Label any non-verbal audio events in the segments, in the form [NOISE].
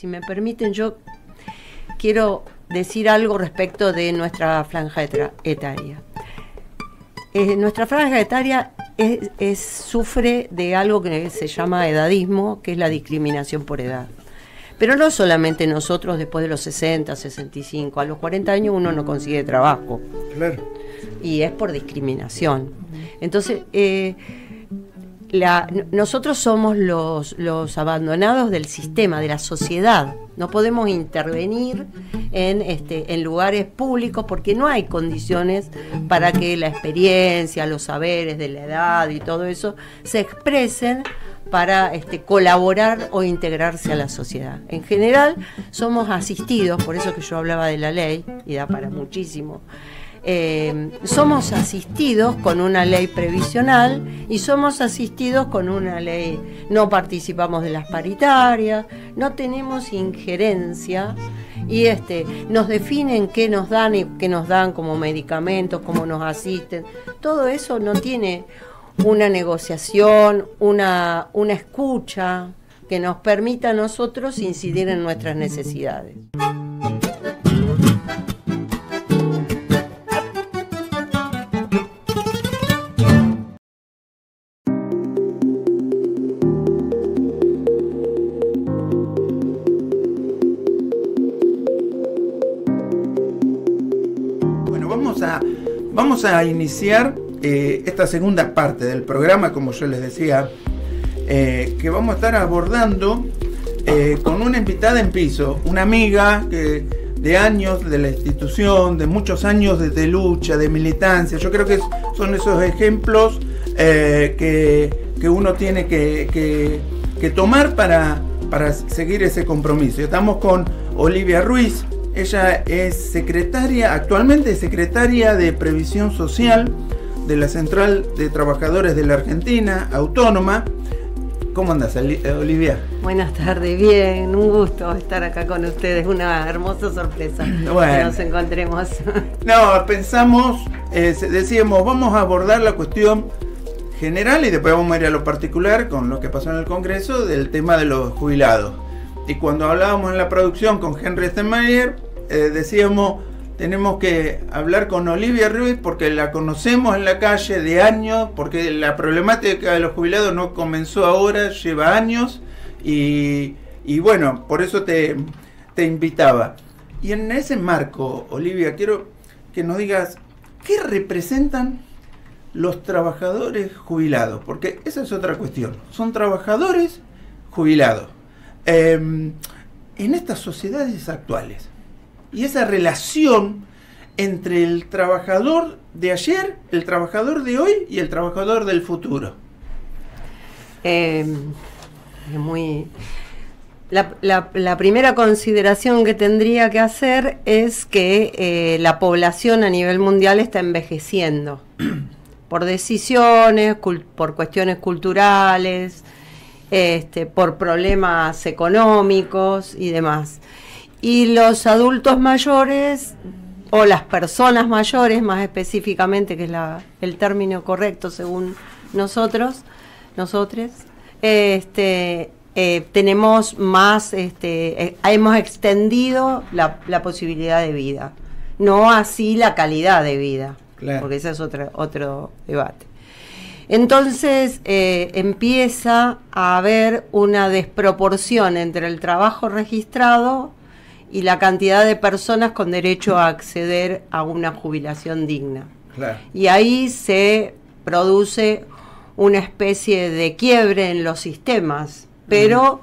Si me permiten, yo quiero decir algo respecto de nuestra franja etaria. Eh, nuestra franja etaria es, sufre de algo que se llama edadismo, que es la discriminación por edad. Pero no solamente nosotros después de los 60, 65, a los 40 años uno no consigue trabajo. Claro. Y es por discriminación. Entonces, eh, nosotros somos los, abandonados del sistema, de la sociedad. No podemos intervenir este, en, lugares públicos porque no hay condiciones para que la experiencia, los saberes de la edad y todo eso se expresen para este, colaborar o integrarse a la sociedad. En general somos asistidos, por eso que yo hablaba de la ley, y da para muchísimo, eh, somos asistidos con una ley previsional y somos asistidos con una ley, no participamos de las paritarias, no tenemos injerencia y este, nos definen qué nos dan y qué nos dan como medicamentos, cómo nos asisten, todo eso no tiene una negociación, una, una escucha que nos permita a nosotros incidir en nuestras necesidades. Vamos a iniciar eh, esta segunda parte del programa, como yo les decía, eh, que vamos a estar abordando eh, con una invitada en piso, una amiga que, de años de la institución, de muchos años de, lucha, de militancia. Yo creo que son esos ejemplos que, uno tiene que, que tomar para, para seguir ese compromiso. Estamos con Olivia Ruiz, ella es secretaria, actualmente secretaria de Previsión Social de la Central de Trabajadores de la Argentina, autónoma. ¿Cómo andas, eh, Olivia? Buenas tardes, bien, un gusto estar acá con ustedes, una hermosa sorpresa que nos encontremos. [LAUGHS] No, pensamos, eh, decíamos, vamos a abordar la cuestión general y después vamos a ir a lo particular con lo que pasó en el Congreso del tema de los jubilados. Y cuando hablábamos en la producción con Henry Stenmayer eh, decíamos, tenemos que hablar con Olivia Ruiz porque la conocemos en la calle de años, porque la problemática de los jubilados no comenzó ahora, lleva años, y, bueno, por eso te, invitaba. Y en ese marco, Olivia, quiero que nos digas, ¿qué representan los trabajadores jubilados? Porque esa es otra cuestión. Son trabajadores jubilados. Em, en estas sociedades actuales, y esa relación entre el trabajador de ayer, el trabajador de hoy y el trabajador del futuro. Em, muy. La, primera consideración que tendría que hacer es que eh, la población a nivel mundial está envejeciendo [CLEARS THROAT] por decisiones, por cuestiones culturales, este, por problemas económicos y demás. Y los adultos mayores o las personas mayores, más específicamente, que es el término correcto según nosotros, nosotros este, eh, tenemos más, este, eh, hemos extendido la, posibilidad de vida, no así la calidad de vida, porque ese es otro, otro debate. Entonces eh, empieza a haber una desproporción entre el trabajo registrado y la cantidad de personas con derecho a acceder a una jubilación digna. Y ahí se produce una especie de quiebre en los sistemas, pero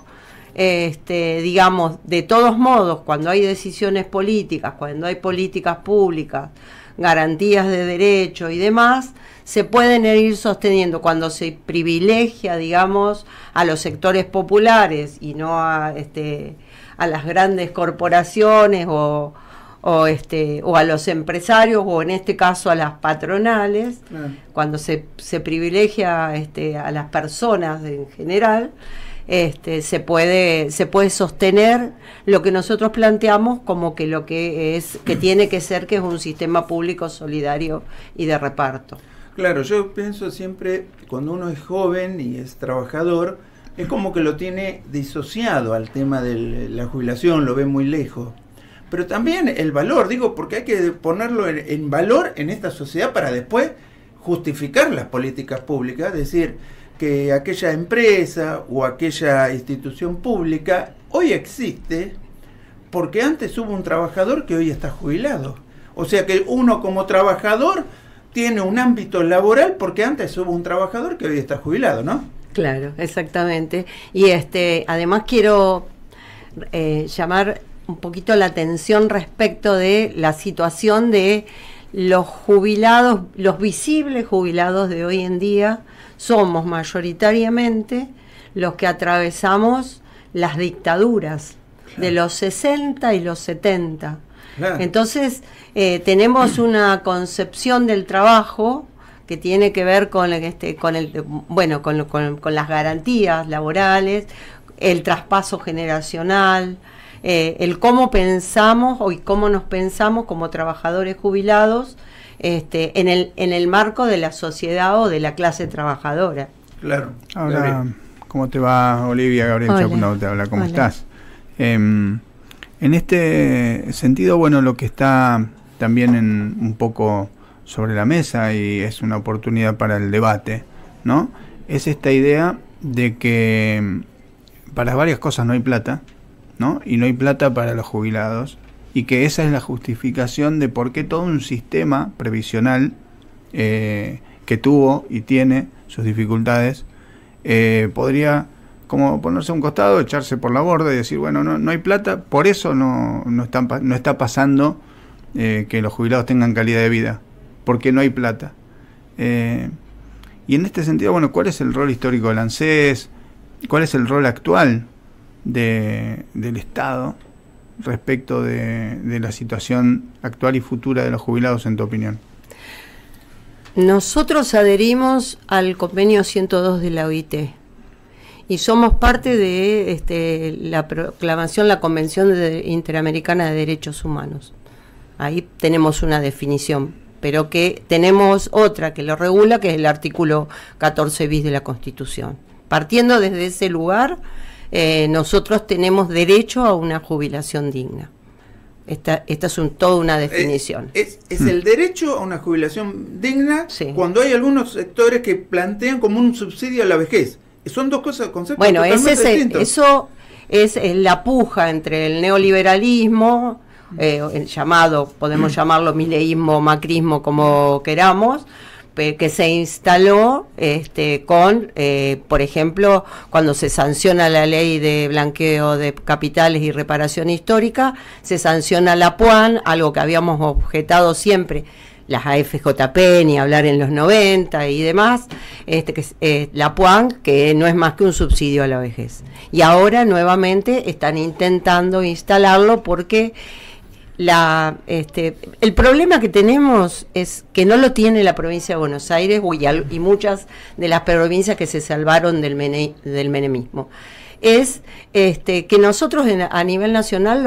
este, digamos, de todos modos, cuando hay decisiones políticas, cuando hay políticas públicas, garantías de derecho y demás, se pueden ir sosteniendo cuando se privilegia, digamos, a los sectores populares y no a este a las grandes corporaciones o, este, o a los empresarios o en este caso a las patronales, cuando se, se privilegia este, a las personas en general. Este, se, puede, se puede sostener lo que nosotros planteamos como que lo que es que tiene que ser que es un sistema público solidario y de reparto. Claro, yo pienso siempre cuando uno es joven y es trabajador, es como que lo tiene disociado al tema de la jubilación, lo ve muy lejos. Pero también el valor, digo, porque hay que ponerlo en, valor en esta sociedad para después justificar las políticas públicas, es decir, que aquella empresa o aquella institución pública hoy existe porque antes hubo un trabajador que hoy está jubilado. O sea que uno como trabajador tiene un ámbito laboral porque antes hubo un trabajador que hoy está jubilado, ¿no? Claro, exactamente. Y este, además quiero eh, llamar un poquito la atención respecto de la situación de los jubilados, los visibles jubilados de hoy en día, somos mayoritariamente los que atravesamos las dictaduras de los 60 y los 70. Entonces, eh, tenemos una concepción del trabajo que tiene que ver con, este, con, el, bueno, con, con, con las garantías laborales, el traspaso generacional, eh, el cómo pensamos o y cómo nos pensamos como trabajadores jubilados este, en, el, en el marco de la sociedad o de la clase trabajadora. Claro. Ahora, ¿cómo te va Olivia? Gabriel te habla, ¿cómo estás? Em, en este sentido, bueno, lo que está también en un poco sobre la mesa y es una oportunidad para el debate, ¿no? Es esta idea de que mm, para varias cosas no hay plata, ¿no? Y no hay plata para los jubilados y que esa es la justificación de por qué todo un sistema previsional eh, que tuvo y tiene sus dificultades eh, podría como ponerse a un costado, echarse por la borda y decir, bueno, no, no hay plata, por eso no, no, están, no está pasando eh, que los jubilados tengan calidad de vida porque no hay plata. Eh, y en este sentido, bueno, ¿cuál es el rol histórico del ANSES? ¿Cuál es el rol actual del Estado respecto de, la situación actual y futura de los jubilados, en tu opinión? Nosotros adherimos al convenio 102 de la OIT y somos parte de este, la proclamación, la Convención Interamericana de Derechos Humanos. Ahí tenemos una definición pero que tenemos otra que lo regula, que es el artículo 14 bis de la Constitución. Partiendo desde ese lugar, eh, nosotros tenemos derecho a una jubilación digna. Esta, esta es un, toda una eh, definición. Es, es, el mm. derecho a una jubilación digna cuando hay algunos sectores que plantean como un subsidio a la vejez. Son dos cosas, conceptos bueno, Eso es eh, la puja entre el neoliberalismo, eh, el llamado, podemos [CLEARS THROAT] llamarlo mileísmo, macrismo, como queramos, que se instaló este, con, eh, por ejemplo, cuando se sanciona la ley de blanqueo de capitales y reparación histórica, se sanciona la PUAN, algo que habíamos objetado siempre las AFJP, ni hablar en los 90 y demás, este, que, eh, la PUAN, que no es más que un subsidio a la vejez. Y ahora nuevamente están intentando instalarlo porque este, el problema que tenemos es que no lo tiene la provincia de Buenos Aires y, muchas de las provincias que se salvaron del, del menemismo. Es este, que nosotros a nivel nacional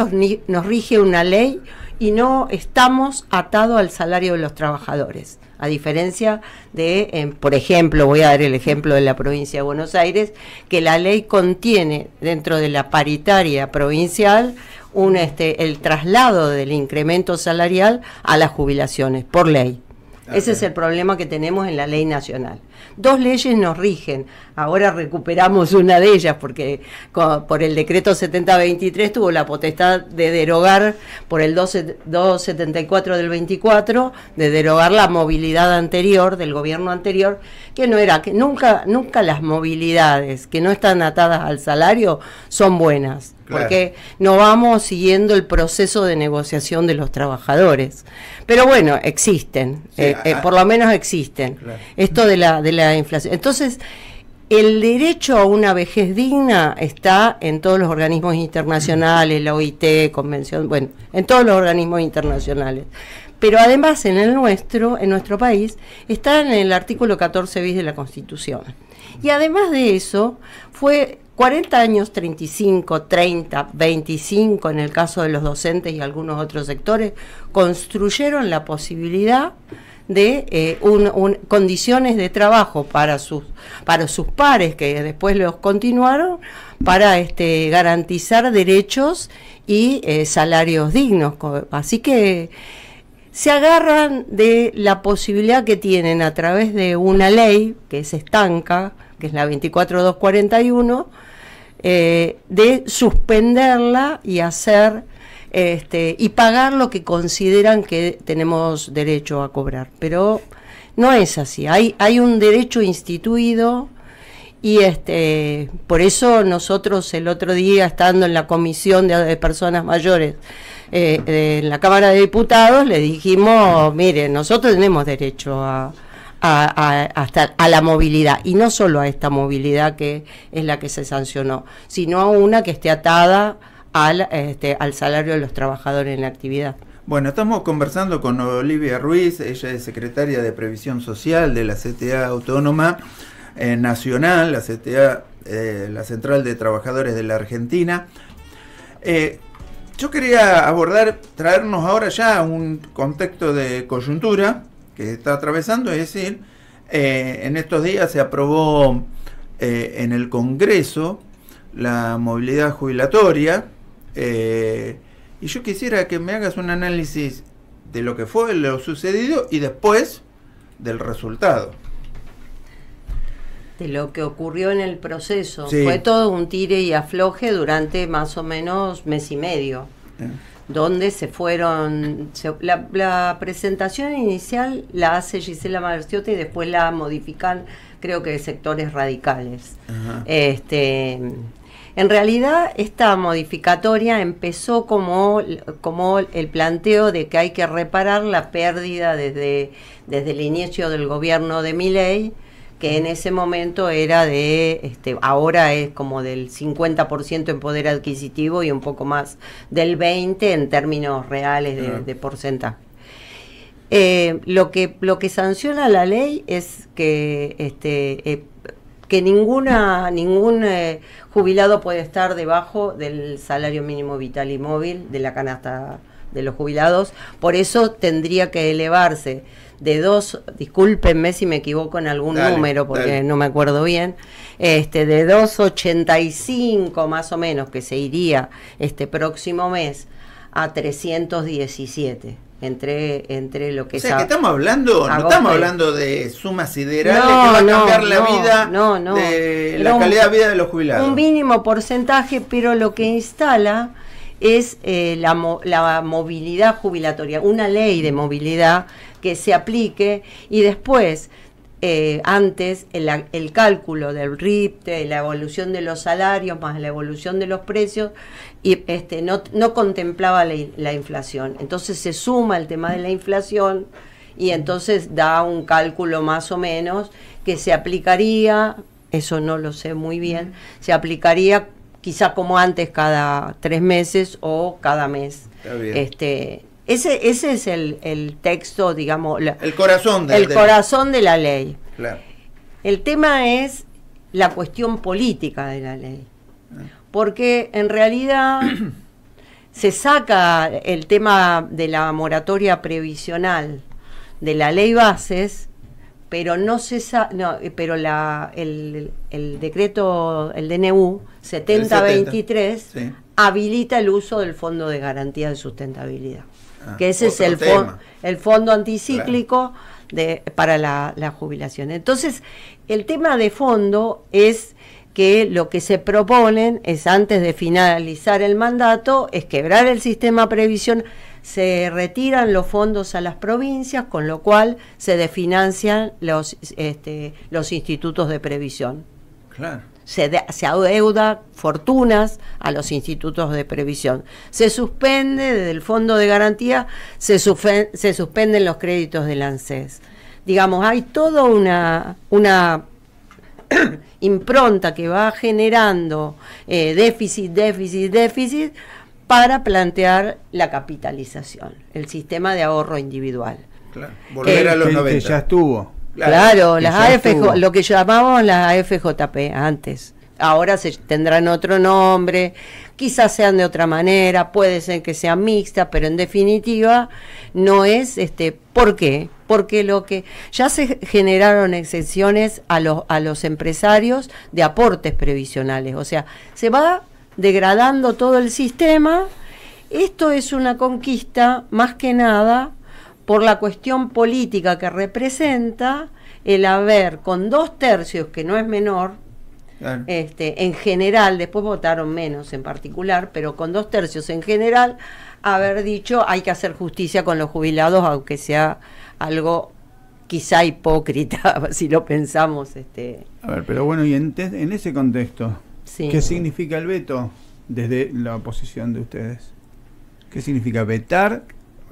nos rige una ley y no estamos atados al salario de los trabajadores. A diferencia de, por ejemplo, voy a dar el ejemplo de la provincia de Buenos Aires, que la ley contiene dentro de la paritaria provincial este, el traslado del incremento salarial a las jubilaciones, por ley. Ah, Ese es el problema que tenemos en la ley nacional. Dos leyes nos rigen Ahora recuperamos una de ellas porque por el decreto 7023 tuvo la potestad de derogar por el 12, 274 del 24 de derogar la movilidad anterior del gobierno anterior que no era que nunca nunca las movilidades que no están atadas al salario son buenas porque no vamos siguiendo el proceso de negociación de los trabajadores pero bueno existen eh, eh, por lo menos existen esto de la de la inflación entonces el derecho a una vejez digna está en todos los organismos internacionales, la OIT, convención, bueno, en todos los organismos internacionales. Pero además en el nuestro, en nuestro país, está en el artículo 14 bis de la Constitución. Y además de eso, fue 40 años, 35, 30, 25 en el caso de los docentes y algunos otros sectores, construyeron la posibilidad de eh, condiciones de trabajo para sus, para sus pares que después los continuaron para este, garantizar derechos y eh, salarios dignos. Así que se agarran de la posibilidad que tienen a través de una ley que es estanca, que es la 24241, eh, de suspenderla y hacer este, y pagar lo que consideran que tenemos derecho a cobrar. Pero no es así. Hay, hay un derecho instituido y este, por eso nosotros el otro día, estando en la comisión de, personas mayores eh, en la Cámara de Diputados, le dijimos, mire, nosotros tenemos derecho a a, hasta a la movilidad, y no solo a esta movilidad que es la que se sancionó, sino a una que esté atada al, este, al salario de los trabajadores en actividad. Bueno, estamos conversando con Olivia Ruiz, ella es secretaria de Previsión Social de la CTA Autónoma eh, Nacional, la CTA, eh, la Central de Trabajadores de la Argentina. Eh, yo quería abordar, traernos ahora ya un contexto de coyuntura, que está atravesando, es decir, eh, en estos días se aprobó eh, en el Congreso la movilidad jubilatoria eh, y yo quisiera que me hagas un análisis de lo que fue, lo sucedido y después del resultado. De lo que ocurrió en el proceso. Fue todo un tire y afloje durante más o menos mes y medio donde se fueron. la, presentación inicial la hace Gisela Marciotti y después la modifican, creo que sectores radicales. Este, en realidad, esta modificatoria empezó como, el planteo de que hay que reparar la pérdida desde, desde el inicio del gobierno de Miley que en ese momento era de, este, ahora es como del 50% en poder adquisitivo y un poco más del 20% en términos reales de, porcentaje. Eh, lo, que, lo que sanciona la ley es que, este, eh, que ninguna, ningún eh, jubilado puede estar debajo del salario mínimo vital y móvil de la canasta de los jubilados, por eso tendría que elevarse de dos, discúlpenme si me equivoco en algún número porque no me acuerdo bien, este, de 2,85 más o menos que se iría este próximo mes a 317 entre, entre lo que o sea, que estamos hablando, no estamos hablando de sumas siderales que va a cambiar la vida, la calidad de vida de los jubilados. Un mínimo porcentaje, pero lo que instala es eh, la, la movilidad jubilatoria, una ley de movilidad que se aplique y después eh, antes el, el, cálculo del RIPTE, la evolución de los salarios más la evolución de los precios, y este, no, contemplaba la, inflación. Entonces se suma el tema de la inflación y entonces da un cálculo más o menos que se aplicaría, eso no lo sé muy bien, se aplicaría quizá como antes cada tres meses o cada mes. Este, ese, ese es el, texto, digamos, el corazón de, el corazón de la ley. El tema es la cuestión política de la ley, porque en realidad [COUGHS] se saca el tema de la moratoria previsional de la ley bases pero no se no, eh, pero la, el, decreto, el DNU 7023 habilita el uso del Fondo de Garantía de Sustentabilidad, ah, que ese es el, el fondo anticíclico de, para la, la jubilación. Entonces, el tema de fondo es que lo que se proponen es antes de finalizar el mandato, es quebrar el sistema previsional se retiran los fondos a las provincias, con lo cual se desfinancian los, este, los institutos de previsión. Se, adeuda fortunas a los institutos de previsión. Se suspende desde el fondo de garantía, se, suspenden los créditos del ANSES. Digamos, hay toda una, [COUGHS] impronta que va generando eh, déficit, déficit, déficit, para plantear la capitalización, el sistema de ahorro individual. Claro. Volver a los 90. ya estuvo. Claro, las lo que llamamos las AFJP antes. Ahora se tendrán otro nombre, quizás sean de otra manera, puede ser que sean mixtas, pero en definitiva no es este, ¿por qué? Porque lo que ya se generaron excepciones a los a los empresarios de aportes previsionales, o sea, se va degradando todo el sistema. Esto es una conquista más que nada por la cuestión política que representa el haber con dos tercios, que no es menor, Este, en general, después votaron menos en particular, pero con dos tercios en general, haber dicho hay que hacer justicia con los jubilados, aunque sea algo quizá hipócrita, [LAUGHS] si lo pensamos. Este. A ver, pero bueno, y en ese contexto, ¿Qué significa el veto desde la oposición de ustedes? ¿Qué significa vetar?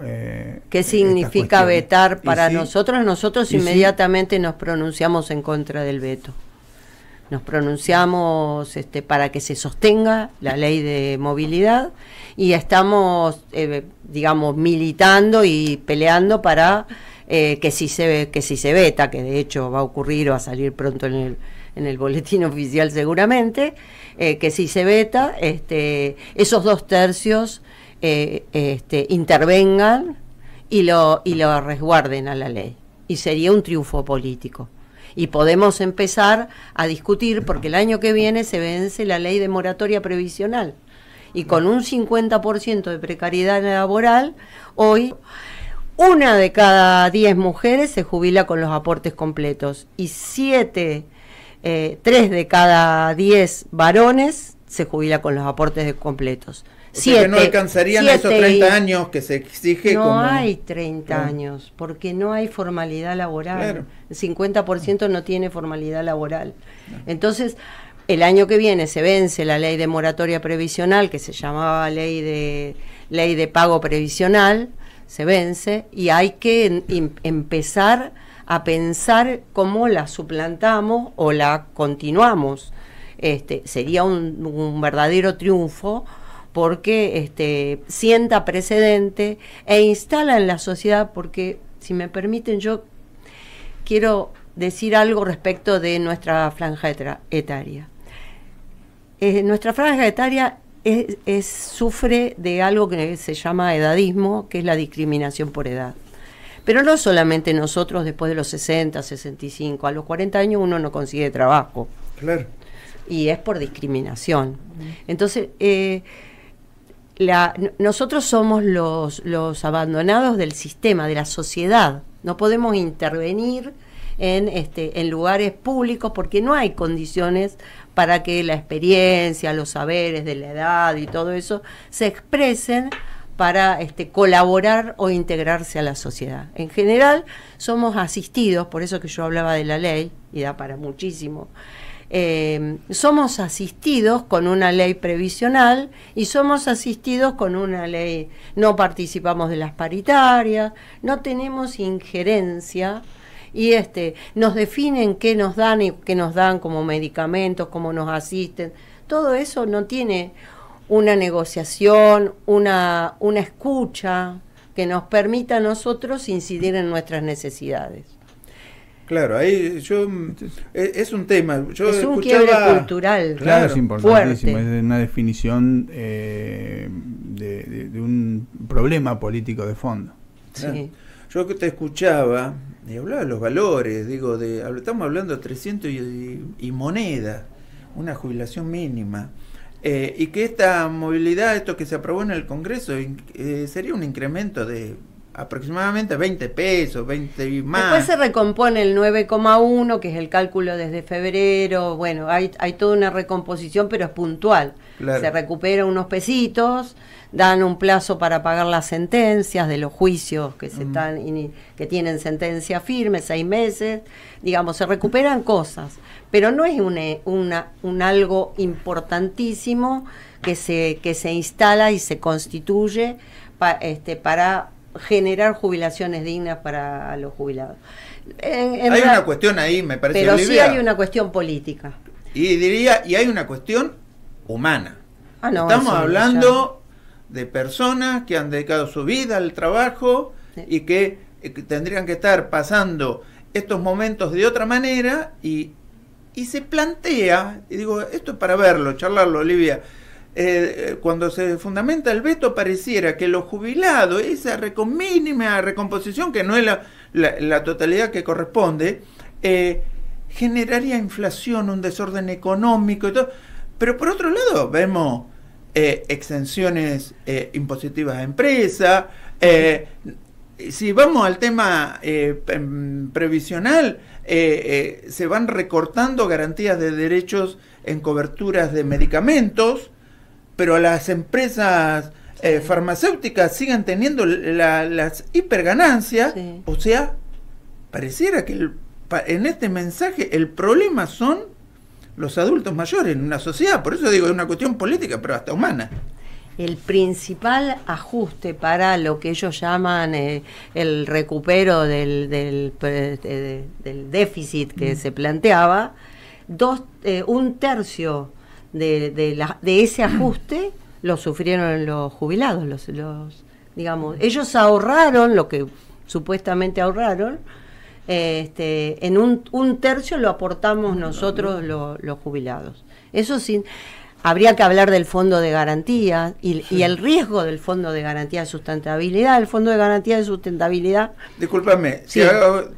Eh, ¿Qué significa vetar para nosotros? Nosotros inmediatamente nos pronunciamos en contra del veto. Nos pronunciamos este, para que se sostenga la ley de movilidad y estamos, eh, digamos, militando y peleando para eh, que, si se, que si se veta, que de hecho va a ocurrir o va a salir pronto en el, en el boletín [LAUGHS] oficial seguramente, eh, que si se veta, este, esos dos tercios eh, este, intervengan y lo, y lo resguarden a la ley. Y sería un triunfo político. Y podemos empezar a discutir, porque el año que viene se vence la ley de moratoria previsional. Y con un 50% de precariedad laboral, hoy una de cada diez mujeres se jubila con los aportes completos y siete eh, 3 de cada 10 varones se jubila con los aportes completos. O no alcanzarían esos 30 años que se exige. No hay 30 años, porque no hay formalidad laboral. El 50% no tiene formalidad laboral. Entonces, el año que viene se vence la ley de moratoria previsional, que se llamaba ley de, ley de pago previsional, se vence, y hay que em, empezar a pensar cómo la suplantamos o la continuamos. Este, sería un, verdadero triunfo porque este, sienta precedente e instala en la sociedad, porque si me permiten yo quiero decir algo respecto de nuestra franja etaria. Eh, nuestra franja etaria es, sufre de algo que se llama edadismo, que es la discriminación por edad. Pero no solamente nosotros después de los 60, 65, a los 40 años uno no consigue trabajo. Claro. Y es por discriminación. Entonces, eh, nosotros somos los, abandonados del sistema, de la sociedad. No podemos intervenir en, este, en lugares públicos porque no hay condiciones para que la experiencia, los saberes de la edad y todo eso se expresen para este, colaborar o integrarse a la sociedad. En general somos asistidos, por eso que yo hablaba de la ley, y da para muchísimo, eh, somos asistidos con una ley previsional y somos asistidos con una ley, no participamos de las paritarias, no tenemos injerencia y este, nos definen qué nos dan y qué nos dan como medicamentos, cómo nos asisten, todo eso no tiene una negociación, una, una escucha que nos permita a nosotros incidir en nuestras necesidades. Claro, ahí yo e, es un tema. Yo es un quiebre cultural. Claro, es importantísimo. Es una definición eh, de, un problema político de fondo. Sí. Yo que te escuchaba y hablaba de los valores, digo, de estamos hablando de 300 y moneda, una jubilación mínima. Eh, y que esta movilidad, esto que se aprobó en el Congreso, eh, sería un incremento de aproximadamente 20 pesos, 20 y más. Después se recompone el 9,1, que es el cálculo desde febrero. Bueno, hay, hay toda una recomposición, pero es puntual. Se recuperan unos pesitos, dan un plazo para pagar las sentencias de los juicios que se mm. están que tienen sentencia firme, seis meses. Digamos, se recuperan cosas pero no es eh, un algo importantísimo que se, que se instala y se constituye este, para generar jubilaciones dignas para los jubilados. hay una cuestión ahí, me parece. Pero sí hay una cuestión política. Y diría, y hay una cuestión humana. Ah, Estamos hablando de personas que han dedicado su vida al trabajo y eh, que tendrían que estar pasando estos momentos de otra manera y y se plantea, y digo, esto es para verlo, charlarlo, Olivia, eh, cuando se fundamenta el veto pareciera que los jubilados, esa mínima recomposición, que no es la, totalidad que corresponde, eh, generaría inflación, un desorden económico y todo. Pero por otro lado, vemos eh, exenciones impositivas a empresas. si vamos al tema em, previsional, eh, eh, se van recortando garantías de derechos en coberturas de medicamentos, pero las empresas eh, farmacéuticas siguen teniendo las hiperganancias, o sea, pareciera que en este mensaje el problema son los adultos mayores en una sociedad, por eso digo, es una cuestión política, pero hasta humana el principal ajuste para lo que ellos llaman eh, el recupero del, eh, déficit que mm. se planteaba, eh, un tercio de, ese mm. ajuste lo sufrieron los jubilados, los, los digamos, ellos ahorraron lo que supuestamente ahorraron, este, en un, tercio lo aportamos nosotros los, los jubilados. Eso sin Habría que hablar del fondo de garantía y, el riesgo del fondo de garantía de sustentabilidad. El fondo de garantía de sustentabilidad. Disculpame,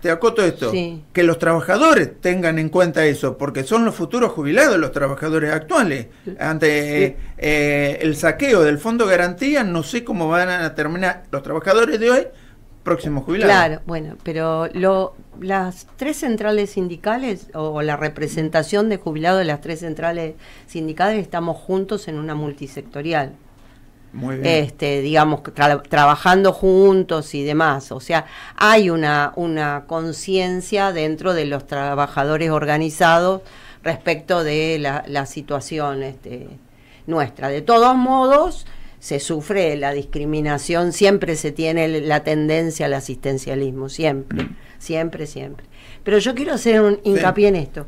te, acoto esto. Que los trabajadores tengan en cuenta eso, porque son los futuros jubilados los trabajadores actuales. Ante eh, eh, el saqueo del fondo de garantía, no sé cómo van a terminar los trabajadores de hoy próximos jubilados. Claro, bueno, pero lo las tres centrales sindicales o, la representación de jubilados de las tres centrales sindicales estamos juntos en una multisectorial. Este, digamos, trabajando juntos y demás. O sea, hay una, una conciencia dentro de los trabajadores organizados respecto de la, situación este, nuestra. De todos modos, se sufre la discriminación, siempre se tiene la tendencia al asistencialismo, siempre, siempre, siempre. Pero yo quiero hacer un hincapié en esto.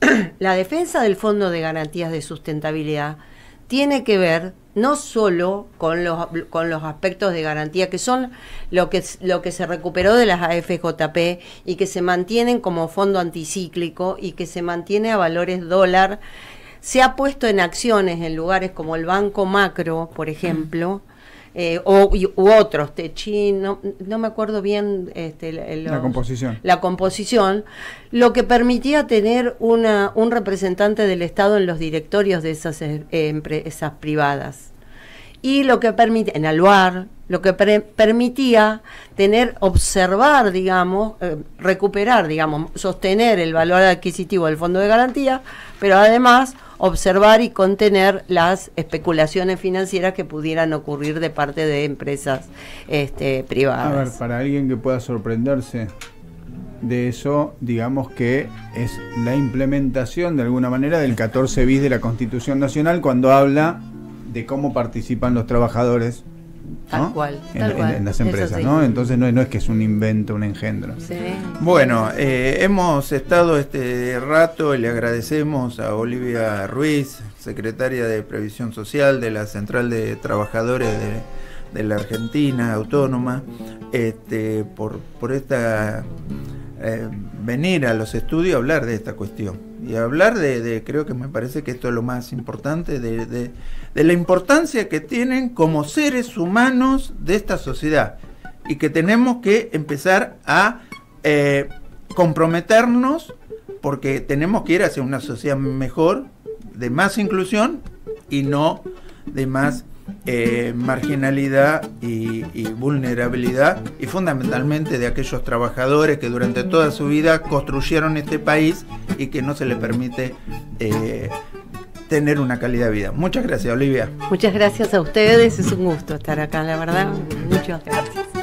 [CLEARS THROAT] La defensa del Fondo de Garantías de Sustentabilidad tiene que ver no solo con los, con los aspectos de garantía, que son lo que, lo que se recuperó de las AFJP y que se mantienen como fondo anticíclico y que se mantiene a valores dólar se ha puesto en acciones en lugares como el Banco Macro, por ejemplo, eh, o, u otros, Techín, no, no me acuerdo bien este, la, composición. la composición, lo que permitía tener una, un representante del Estado en los directorios de esas eh, empresas privadas y lo que permite en Aluar, lo que permitía tener, observar, digamos, eh, recuperar, digamos, sostener el valor adquisitivo del fondo de garantía, pero además observar y contener las especulaciones financieras que pudieran ocurrir de parte de empresas este, privadas. A ver, para alguien que pueda sorprenderse de eso, digamos que es la implementación de alguna manera del 14 bis de la Constitución Nacional cuando habla de cómo participan los trabajadores Tal cual, en, las empresas, ¿no? Entonces no, es que es un invento, un engendro. Bueno, eh, hemos estado este rato, y le agradecemos a Olivia Ruiz, secretaria de Previsión Social de la Central de Trabajadores de, la Argentina Autónoma, este, por, por esta eh, venir a los estudios a hablar de esta cuestión y hablar de, creo que me parece que esto es lo más importante, de, la importancia que tienen como seres humanos de esta sociedad y que tenemos que empezar a eh, comprometernos porque tenemos que ir hacia una sociedad mejor, de más inclusión y no de más eh, marginalidad y, vulnerabilidad y fundamentalmente de aquellos trabajadores que durante toda su vida construyeron este país y que no se le permite eh, tener una calidad de vida. Muchas gracias, Olivia. Muchas gracias a ustedes, es un gusto estar acá, la verdad. Muchas gracias.